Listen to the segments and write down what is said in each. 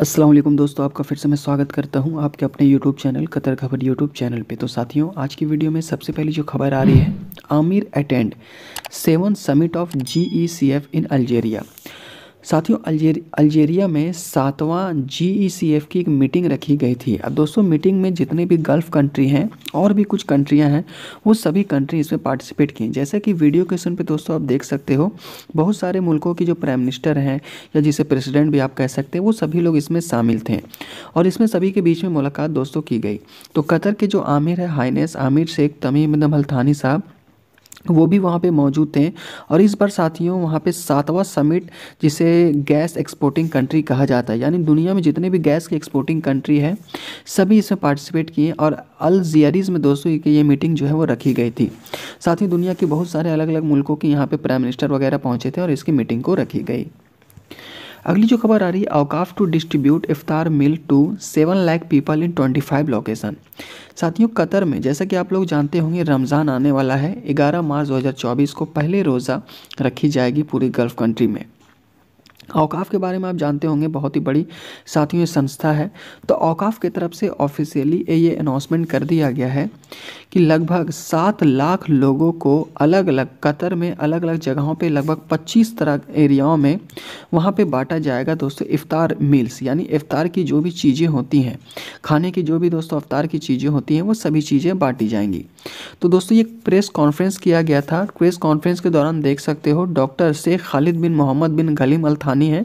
असलम दोस्तों आपका फिर से मैं स्वागत करता हूं आपके अपने यूट्यूब चैनल कतर खबर यूट्यूब चैनल पे तो साथियों आज की वीडियो में सबसे पहली जो खबर आ रही है आमिर attend seven summit of G E C F in Algeria साथियों अलजेरिया अल्जेरिया में सातवां जी ई सी एफ की एक मीटिंग रखी गई थी अब दोस्तों मीटिंग में जितने भी गल्फ़ कंट्री हैं और भी कुछ कंट्रियां हैं वो सभी कंट्री इसमें पार्टिसिपेट की जैसे कि वीडियो क्वेश्चन पे दोस्तों आप देख सकते हो बहुत सारे मुल्कों की जो प्राइम मिनिस्टर हैं या जिसे प्रेसिडेंट भी आप कह सकते हैं वो सभी लोग इसमें शामिल थे और इसमें सभी के बीच में मुलाकात दोस्तों की गई तो कतर के जो आमिर है हाइनेस आमिर शेख तमीम अल थानी साहब वो भी वहाँ पे मौजूद थे और इस बार साथियों वहाँ पे सातवां समिट जिसे गैस एक्सपोर्टिंग कंट्री कहा जाता है यानी दुनिया में जितने भी गैस की एक्सपोर्टिंग कंट्री है सभी इसमें पार्टिसिपेट किए और अल जियरीज में दोस्तों की ये मीटिंग जो है वो रखी गई थी साथ ही दुनिया के बहुत सारे अलग अलग मुल्कों के यहाँ पर प्राइम मिनिस्टर वगैरह पहुँचे थे और इसकी मीटिंग को रखी गई अगली जो खबर आ रही है Awqaf to distribute iftar meal to seven lakh people in twenty five location साथियों कतर में जैसा कि आप लोग जानते होंगे रमज़ान आने वाला है ग्यारह मार्च 2024 को पहले रोज़ा रखी जाएगी पूरी गल्फ़ कंट्री में औकाफ के बारे में आप जानते होंगे बहुत ही बड़ी साथियों संस्था है तो औकाफ की तरफ से ऑफिशियली ये अनाउंसमेंट कर दिया गया है कि लगभग सात लाख लोगों को अलग अलग कतर में अलग अलग जगहों पे लगभग पच्चीस तरह एरियाओं में वहाँ पे बांटा जाएगा दोस्तों इफ़ार मील्स यानी इफ़ार की जो भी चीज़ें होती हैं खाने की जो भी दोस्तों अवतार की चीज़ें होती हैं वो सभी चीज़ें बांटी जाएंगी तो दोस्तों ये प्रेस कॉन्फ्रेंस किया गया था प्रेस कॉन्फ्रेंस के दौरान देख सकते हो doctor Sheikh Khalid bin Mohammed bin Ghaleem Al Thani रूहानी है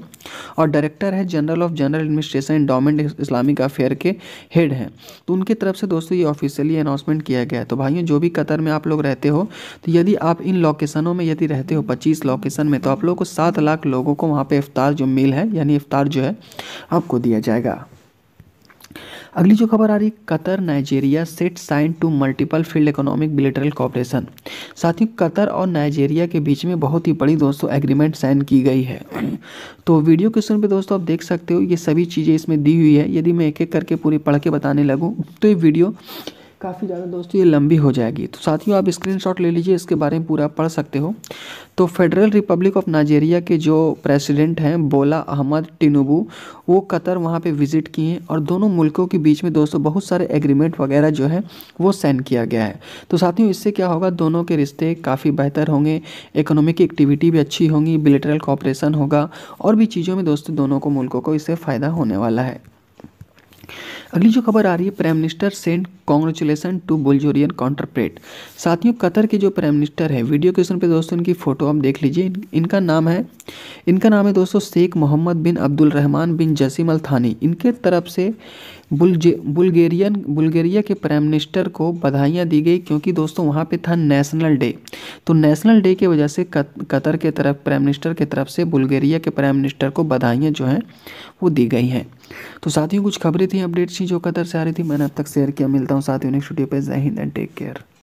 और डायरेक्टर है general of general administration endowment Islamic affair के हेड हैं तो उनकी तरफ से दोस्तों ये ऑफिशियली अनाउंसमेंट किया गया है तो भाइयों जो भी कतर में आप लोग रहते हो तो यदि आप इन लोकेशनों में यदि रहते हो पच्चीस लोकेशन में तो आप लोग को सात लाख लोगों को वहाँ पर इफ्तार जो मील है यानी इफ्तार जो है आपको दिया जाएगा अगली जो खबर आ रही Qatar Nigeria set sign to multiple field economic bilateral cooperation साथ ही कतर और नाइजेरिया के बीच में बहुत ही बड़ी दोस्तों एग्रीमेंट साइन की गई है तो वीडियो क्वेश्चन पे दोस्तों आप देख सकते हो ये सभी चीज़ें इसमें दी हुई है यदि मैं एक एक करके पूरी पढ़ के बताने लगूँ तो ये वीडियो काफ़ी ज़्यादा दोस्तों ये लंबी हो जाएगी तो साथियों आप स्क्रीनशॉट ले लीजिए इसके बारे में पूरा पढ़ सकते हो तो फेडरल रिपब्लिक ऑफ नाइजेरिया के जो प्रेसिडेंट हैं बोला अहमद टिनुबू वो कतर वहाँ पे विज़िट किए हैं और दोनों मुल्कों के बीच में दोस्तों बहुत सारे एग्रीमेंट वगैरह जो है वो साइन किया गया है तो साथियों इससे क्या होगा दोनों के रिश्ते काफ़ी बेहतर होंगे इकोनॉमिक एक्टिविटी भी अच्छी होंगी बिलेटरल कॉपरेशन होगा और भी चीज़ों में दोस्तों दोनों को मुल्कों को इससे फ़ायदा होने वाला है अगली जो खबर आ रही है prime minister send congratulation to Bulgarian counterpart साथियों कतर के जो प्राइम मिनिस्टर है वीडियो क्वेश्चन पे दोस्तों इनकी फ़ोटो आप देख लीजिए इन, इनका नाम है इनका नाम है दोस्तों शेख मोहम्मद बिन अब्दुल रहमान बिन जसीम अल थानी इनके तरफ से बुलजे बुल्गेरियन बुल्गेरिया के प्राइम मिनिस्टर को बधाइयाँ दी गई क्योंकि दोस्तों वहाँ पे था नेशनल डे तो नेशनल डे की वजह से कत, कतर के तरफ प्राइम मिनिस्टर के तरफ से बुल्गेरिया के प्राइम मिनिस्टर को बधाइयाँ जो हैं वो दी गई हैं तो साथियों कुछ खबरें थी अपडेट्स थी जो कतर से आ रही थी मैंने अब तक शेयर किया मिलता हूँ साथियों नेक्स्ट वीडियो पर जय हिंद एंड टेक केयर